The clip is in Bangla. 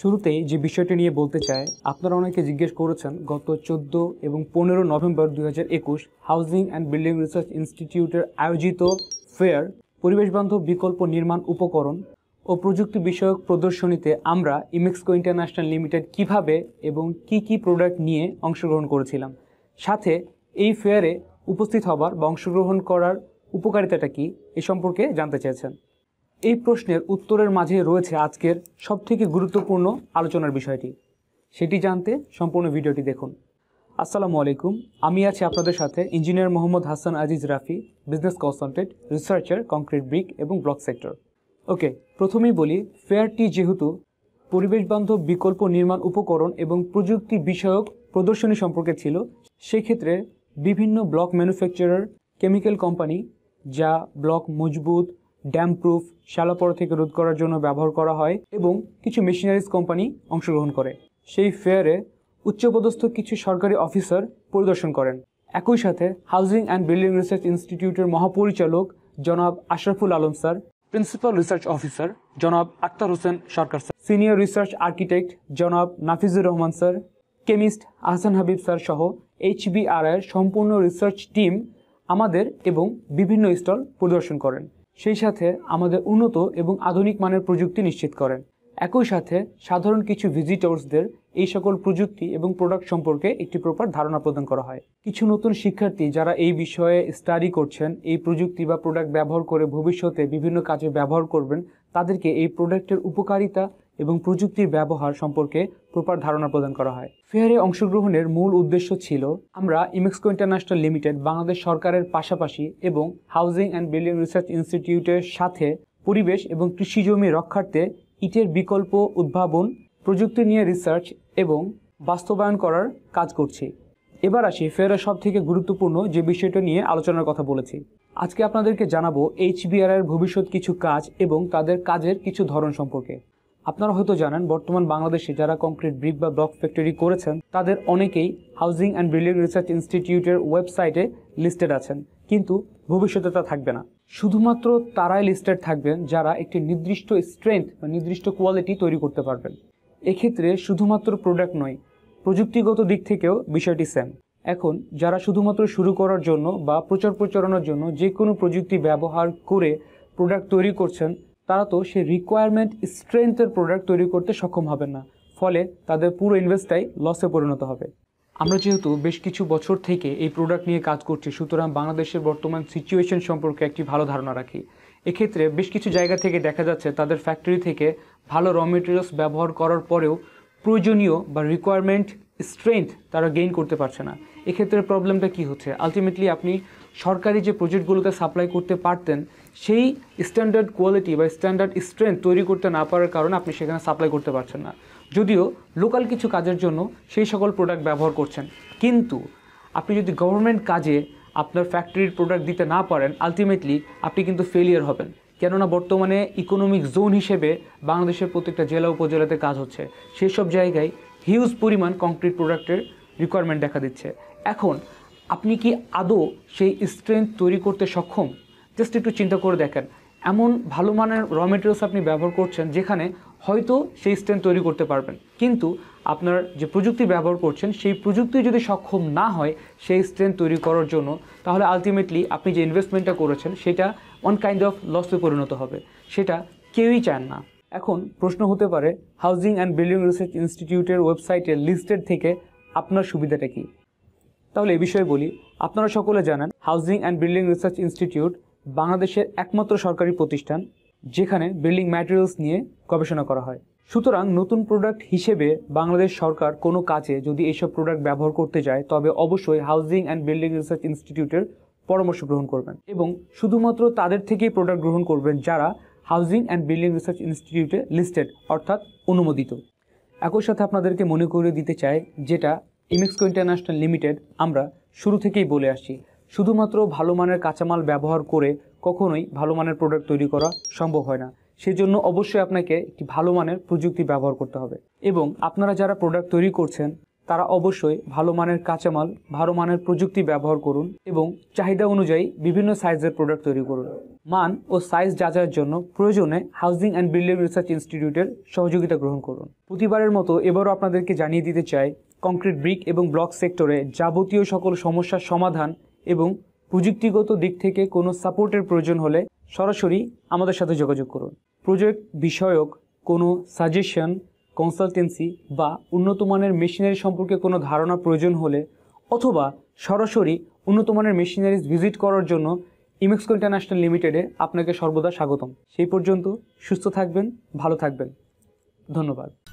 শুরুতে যে বিষয়টি নিয়ে বলতে চাই আপনারা অনেকে জিজ্ঞেস করেছেন গত চোদ্দ এবং পনেরো নভেম্বর দু হাউজিং অ্যান্ড বিল্ডিং রিসার্চ ইনস্টিটিউটের আয়োজিত ফেয়ার পরিবেশবান্ধব বিকল্প নির্মাণ উপকরণ ও প্রযুক্তি বিষয়ক প্রদর্শনীতে আমরা ইমেক্সকো ইন্টারন্যাশনাল লিমিটেড কিভাবে এবং কি কি প্রোডাক্ট নিয়ে অংশগ্রহণ করেছিলাম সাথে এই ফেয়ারে উপস্থিত হবার বা অংশগ্রহণ করার উপকারিতাটা কি এ সম্পর্কে জানতে চেয়েছেন এই প্রশ্নের উত্তরের মাঝে রয়েছে আজকের সবথেকে গুরুত্বপূর্ণ আলোচনার বিষয়টি সেটি জানতে সম্পূর্ণ ভিডিওটি দেখুন আসসালামু আলাইকুম আমি আছি আপনাদের সাথে engineer Mohammad Hasan Aziz Rafi business consultant researcher concrete brick এবং ব্লক সেক্টর ওকে প্রথমেই বলি ফেয়ারটি যেহেতু পরিবেশবান্ধব বিকল্প নির্মাণ উপকরণ এবং প্রযুক্তি বিষয়ক প্রদর্শনী সম্পর্কে ছিল সেক্ষেত্রে বিভিন্ন ব্লক ম্যানুফ্যাকচারার কেমিক্যাল কোম্পানি যা ব্লক মজবুত ড্যাম প্রুফ শ্যালাপড়া থেকে রোধ করার জন্য ব্যবহার করা হয় এবং কিছু মেশিনারিজ কোম্পানি অংশগ্রহণ করে সেই ফেয়ারে উচ্চপদস্থ কিছু সরকারি অফিসার পরিদর্শন করেন একই সাথে হাউজিং অ্যান্ড বিল্ডিং রিসার্চ ইনস্টিটিউটের মহাপরিচালক জনাব Ashraful Alam sir principal research officer জনাব Akhtar Hossain Sarkar sir senior research architect জনাব Nafizur Rahman sir chemist Ahsan Habib sir সহ এইচবিআরআইয়ের সম্পূর্ণ রিসার্চ টিম আমাদের এবং বিভিন্ন স্টল পরিদর্শন করেন সেই সাথে আমাদের উন্নত এবং আধুনিক মানের প্রযুক্তি নিশ্চিত করেন একই সাথে সাধারণ কিছু ভিজিটর্সদের এই সকল প্রযুক্তি এবং প্রোডাক্ট সম্পর্কে একটি প্রপার ধারণা প্রদান করা হয় কিছু নতুন শিক্ষার্থী যারা এই বিষয়ে স্টাডি করছেন এই প্রযুক্তি বা প্রোডাক্ট ব্যবহার করে ভবিষ্যতে বিভিন্ন কাজে ব্যবহার করবেন তাদেরকে এই প্রোডাক্টের উপকারিতা এবং প্রযুক্তির ব্যবহার সম্পর্কে প্রপার ধারণা প্রদান করা হয় ফেয়ারে অংশগ্রহণের মূল উদ্দেশ্য ছিল আমরা ইমেক্সকো ইন্টারন্যাশনাল লিমিটেড বাংলাদেশ সরকারের পাশাপাশি এবং হাউজিং অ্যান্ড বিল্ডিং রিসার্চ ইনস্টিটিউটের সাথে পরিবেশ এবং কৃষি জমি রক্ষার্থে ইটের বিকল্প উদ্ভাবন প্রযুক্তি নিয়ে রিসার্চ এবং বাস্তবায়ন করার কাজ করছি এবার আসি ফেয়ারের সব থেকে গুরুত্বপূর্ণ যে বিষয়টা নিয়ে আলোচনার কথা বলেছি আজকে আপনাদেরকে জানাবো এইচবিআর এর ভবিষ্যৎ কিছু কাজ এবং তাদের কাজের কিছু ধরন সম্পর্কে আপনারা হয়তো জানেন বর্তমান বাংলাদেশে যারা কংক্রিট ব্রিক বা ব্লক ফ্যাক্টরি করেছেন তাদের অনেকেই হাউজিং অ্যান্ড বিল্ডিং রিসার্চ ইনস্টিটিউটের ওয়েবসাইটে লিস্টেড আছেন কিন্তু ভবিষ্যতে তা থাকবে না শুধুমাত্র তারাই লিস্টেড থাকবেন যারা একটি নির্দিষ্ট স্ট্রেংথ বা নির্দিষ্ট কোয়ালিটি তৈরি করতে পারবেন এক্ষেত্রে শুধুমাত্র প্রোডাক্ট নয় প্রযুক্তিগত দিক থেকেও বিষয়টি সেম এখন যারা শুধুমাত্র শুরু করার জন্য বা প্রচার প্রচারণার জন্য যে কোনো প্রযুক্তি ব্যবহার করে প্রোডাক্ট তৈরি করছেন তারা তো সেই রিকোয়ারমেন্ট স্ট্রেংথের প্রোডাক্ট তৈরি করতে সক্ষম হবে না ফলে তাদের পুরো ইনভেস্টটাই লসে পরিণত হবে আমরা যেহেতু বেশ কিছু বছর থেকে এই প্রোডাক্ট নিয়ে কাজ করছি সুতরাং বাংলাদেশের বর্তমান সিচুয়েশন সম্পর্কে একটি ভালো ধারণা রাখি এক্ষেত্রে বেশ কিছু জায়গা থেকে দেখা যাচ্ছে তাদের ফ্যাক্টরি থেকে ভালো র মেটেরিয়ালস ব্যবহার করার পরেও প্রয়োজনীয় বা রিকোয়ারমেন্ট স্ট্রেংথ তারা গেইন করতে পারছে না এক্ষেত্রে প্রবলেমটা কি হচ্ছে আলটিমেটলি আপনি সরকারি যে প্রজেক্টগুলোতে সাপ্লাই করতে পারতেন সেই স্ট্যান্ডার্ড কোয়ালিটি বা স্ট্যান্ডার্ড স্ট্রেংথ তৈরি করতে না পারার কারণে আপনি সেখানে সাপ্লাই করতে পারছেন না যদিও লোকাল কিছু কাজের জন্য সেই সকল প্রোডাক্ট ব্যবহার করছেন কিন্তু আপনি যদি গভর্নমেন্ট কাজে আপনার ফ্যাক্টরির প্রোডাক্ট দিতে না পারেন আলটিমেটলি আপনি কিন্তু ফেলিয়ার হবেন কেননা বর্তমানে ইকোনমিক জোন হিসেবে বাংলাদেশের প্রত্যেকটা জেলা উপজেলাতে কাজ হচ্ছে সেসব জায়গায় হিউজ পরিমাণ কংক্রিট প্রোডাক্টের রিকোয়ারমেন্ট দেখা দিচ্ছে এখন আপনি কি আদৌ সেই স্ট্রেংথ তৈরি করতে সক্ষম জাস্ট একটু চিন্তা করে দেখেন এমন ভালো মানের র মেটেরিয়ালস আপনি ব্যবহার করছেন যেখানে হয়তো সেই স্ট্রেন তৈরি করতে পারবেন কিন্তু আপনার যে প্রযুক্তি ব্যবহার করছেন সেই প্রযুক্তি যদি সক্ষম না হয় সেই স্ট্রেন্থ তৈরি করার জন্য তাহলে আলটিমেটলি আপনি যে ইনভেস্টমেন্টটা করেছেন সেটা অন কাইন্ড অফ লসে পরিণত হবে সেটা কেউই চান না এখন প্রশ্ন হতে পারে হাউজিং অ্যান্ড বিল্ডিং রিসার্চ ইনস্টিটিউটের ওয়েবসাইটে লিস্টেড থেকে আপনার সুবিধাটা কি তাহলে এ বিষয়ে বলি আপনারা সকলে জানেন housing and building research institute বাংলাদেশের একমাত্র সরকারি প্রতিষ্ঠান যেখানে বিল্ডিং ম্যাটেরিয়ালস নিয়ে গবেষণা করা হয় সুতরাং নতুন প্রোডাক্ট হিসেবে বাংলাদেশ সরকার কোনো কাজে যদি এইসব প্রোডাক্ট ব্যবহার করতে যায় তবে অবশ্যই হাউজিং অ্যান্ড বিল্ডিং রিসার্চ ইনস্টিটিউটের পরামর্শ গ্রহণ করবেন এবং শুধুমাত্র তাদের থেকেই প্রোডাক্ট গ্রহণ করবেন যারা হাউজিং অ্যান্ড বিল্ডিং রিসার্চ ইনস্টিটিউটে লিস্টেড অর্থাৎ অনুমোদিত একই সাথে আপনাদেরকে মনে করে দিতে চাই যেটা ইমেক্সকো ইন্টারন্যাশনাল লিমিটেড আমরা শুরু থেকেই বলে আসি শুধুমাত্র ভালো মানের কাঁচামাল ব্যবহার করে কখনোই ভালো মানের প্রোডাক্ট তৈরি করা সম্ভব হয় না সেজন্য অবশ্যই আপনাকে একটি ভালো মানের প্রযুক্তি ব্যবহার করতে হবে এবং আপনারা যারা প্রোডাক্ট তৈরি করছেন তারা অবশ্যই ভালো মানের কাঁচামাল ভালো মানের প্রযুক্তি ব্যবহার করুন এবং চাহিদা অনুযায়ী বিভিন্ন সাইজের প্রোডাক্ট তৈরি করুন মান ও সাইজ যাচাইয়ের জন্য প্রয়োজনে হাউজিং অ্যান্ড বিল্ডিং রিসার্চ ইনস্টিটিউটের সহযোগিতা গ্রহণ করুন প্রতিবারের মতো এবারও আপনাদেরকে জানিয়ে দিতে চাই কংক্রিট ব্রিক এবং ব্লক সেক্টরে যাবতীয় সকল সমস্যার সমাধান এবং প্রযুক্তিগত দিক থেকে কোনো সাপোর্টের প্রয়োজন হলে সরাসরি আমাদের সাথে যোগাযোগ করুন প্রজেক্ট বিষয়ক কোনো সাজেশন কনসালটেন্সি বা উন্নত মানের মেশিনারি সম্পর্কে কোনো ধারণা প্রয়োজন হলে অথবা সরাসরি উন্নত মানের মেশিনারিজ ভিজিট করার জন্য ইমেক্সকো ইন্টারন্যাশনাল লিমিটেডে আপনাকে সর্বদা স্বাগতম সেই পর্যন্ত সুস্থ থাকবেন ভালো থাকবেন ধন্যবাদ